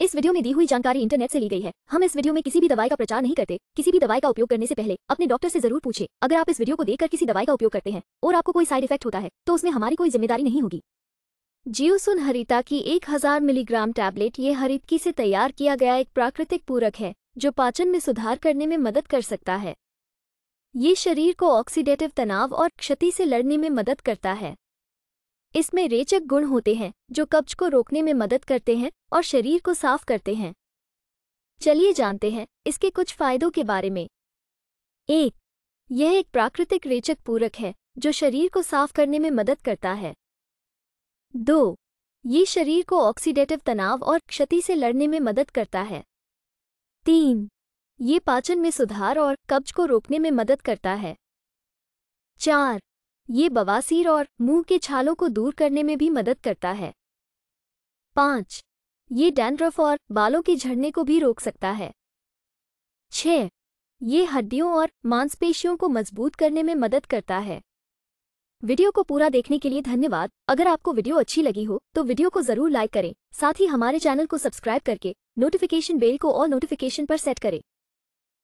इस वीडियो में दी हुई जानकारी इंटरनेट से ली गई है हम इस वीडियो में किसी भी दवाई का प्रचार नहीं करते किसी भी दवाई का उपयोग करने से पहले अपने डॉक्टर से जरूर पूछे अगर आप इस वीडियो को देखकर किसी दवाई का उपयोग करते हैं और आपको कोई साइड इफेक्ट होता है तो उसमें हमारी कोई जिम्मेदारी नहीं होगी जियोसुन हरिता की एक मिलीग्राम टैबलेट ये हरितकी से तैयार किया गया एक प्राकृतिक पूरक है जो पाचन में सुधार करने में मदद कर सकता है ये शरीर को ऑक्सीडेटिव तनाव और क्षति से लड़ने में मदद करता है इसमें रेचक गुण होते हैं जो कब्ज को रोकने में मदद करते हैं और शरीर को साफ करते हैं चलिए जानते हैं इसके कुछ फायदों के बारे में एक यह एक प्राकृतिक रेचक पूरक है जो शरीर को साफ करने में मदद करता है दो ये शरीर को ऑक्सीडेटिव तनाव और क्षति से लड़ने में मदद करता है तीन ये पाचन में सुधार और कब्ज को रोकने में मदद करता है चार ये बवासीर और मुंह के छालों को दूर करने में भी मदद करता है पाँच ये डैंड्रफ और बालों के झड़ने को भी रोक सकता है छ ये हड्डियों और मांसपेशियों को मजबूत करने में मदद करता है वीडियो को पूरा देखने के लिए धन्यवाद अगर आपको वीडियो अच्छी लगी हो तो वीडियो को जरूर लाइक करें साथ ही हमारे चैनल को सब्सक्राइब करके नोटिफिकेशन बेल को ऑल नोटिफिकेशन पर सेट करें